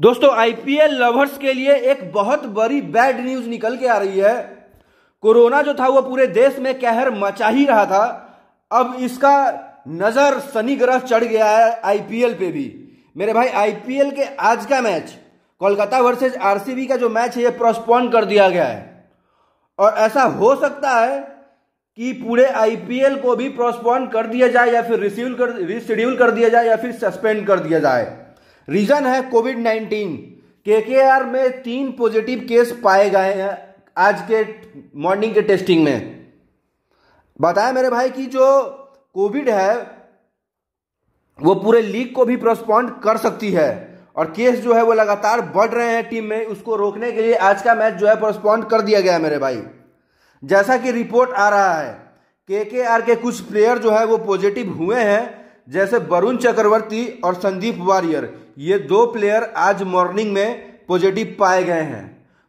दोस्तों IPL lovers के लिए एक बहुत बड़ी बैड न्यूज निकल के आ रही है कोरोना जो था वो पूरे देश में कहर मचा ही रहा था अब इसका नजर शनि ग्रह चढ़ गया है आईपीएल पे भी मेरे भाई आईपीएल के आज का मैच कोलकाता वर्सेज आरसीबी का जो मैच है ये प्रोस्पोन कर दिया गया है और ऐसा हो सकता है कि पूरे आईपीएल को भी प्रोस्पोन कर दिया जाए या फिर रिसीव कर रिशेड्यूल कर दिया जाए या फिर सस्पेंड कर दिया जाए रीजन है कोविड नाइन्टीन केकेआर में तीन पॉजिटिव केस पाए गए हैं आज के मॉर्निंग के टेस्टिंग में बताया मेरे भाई कि जो कोविड है वो पूरे लीग को भी प्रोस्पॉन्ड कर सकती है और केस जो है वो लगातार बढ़ रहे हैं टीम में उसको रोकने के लिए आज का मैच जो है प्रोस्पॉन्ड कर दिया गया है मेरे भाई जैसा कि रिपोर्ट आ रहा है के के आर के कुछ प्लेयर जो है वो पॉजिटिव हुए हैं जैसे वरुण चक्रवर्ती और संदीप वारियर ये दो प्लेयर आज मॉर्निंग में पॉजिटिव पाए गए हैं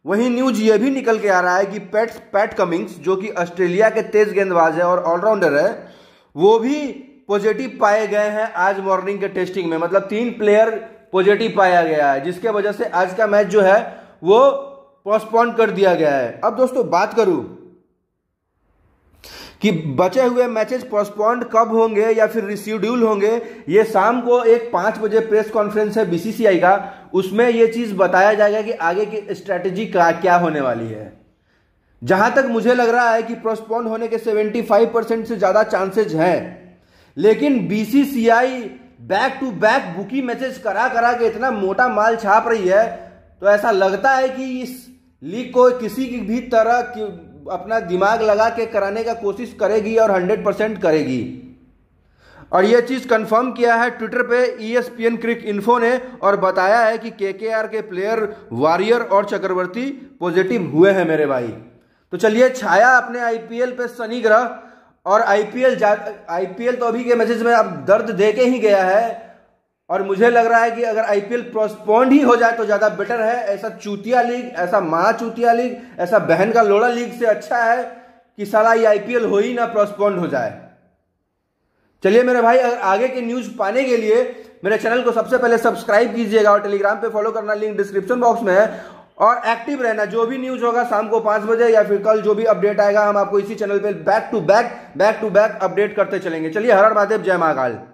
वहीं न्यूज ये भी निकल के आ रहा है कि पैट पैट कमिंग्स जो कि ऑस्ट्रेलिया के तेज गेंदबाज है और ऑलराउंडर है वो भी पॉजिटिव पाए गए हैं आज मॉर्निंग के टेस्टिंग में मतलब तीन प्लेयर पॉजिटिव पाया गया है जिसके वजह से आज का मैच जो है वो पोस्टपोन कर दिया गया है अब दोस्तों बात करूं कि बचे हुए मैचेस पोस्टपोन्ड कब होंगे या फिर रिशेड्यूल होंगे ये शाम को एक पांच बजे प्रेस कॉन्फ्रेंस है बीसीसीआई का उसमें यह चीज़ बताया जाएगा कि आगे की स्ट्रेटेजी का क्या होने वाली है जहां तक मुझे लग रहा है कि पोस्टपोन्ड होने के 75 परसेंट से ज़्यादा चांसेज हैं लेकिन BCCI back to back bookie matches करा करा के इतना मोटा माल छाप रही है तो ऐसा लगता है कि इस लीग को किसी की भी तरह अपना दिमाग लगा के कराने का कोशिश करेगी और हंड्रेड परसेंट करेगी और यह चीज़ कंफर्म किया है ट्विटर पे ईएसपीएन क्रिक इन्फो ने और बताया है कि केकेआर के प्लेयर वारियर और चक्रवर्ती पॉजिटिव हुए हैं मेरे भाई तो चलिए छाया अपने आईपीएल पे शनि ग्रह और आईपीएल आईपीएल तो अभी के मैसेज में अब दर्द दे के ही गया है और मुझे लग रहा है कि अगर आईपीएल पोस्टपोन्ड ही हो जाए तो ज्यादा बेटर है ऐसा चूतिया लीग ऐसा मां चूतिया लीग ऐसा बहन का लोड़ा लीग से अच्छा है कि साला ये आईपीएल हो ही ना पोस्टपोन्ड हो जाए चलिए मेरे भाई अगर आगे की न्यूज पाने के लिए मेरे चैनल को सबसे पहले सब्सक्राइब कीजिएगा और टेलीग्राम पे फॉलो करना लिंक डिस्क्रिप्शन बॉक्स में है और एक्टिव रहना जो भी न्यूज होगा शाम को पांच बजे या फिर कल जो भी अपडेट आएगा हम आपको इसी चैनल पे back to back back to back update करते चलेंगे चलिए हर महादेव जय महाकाल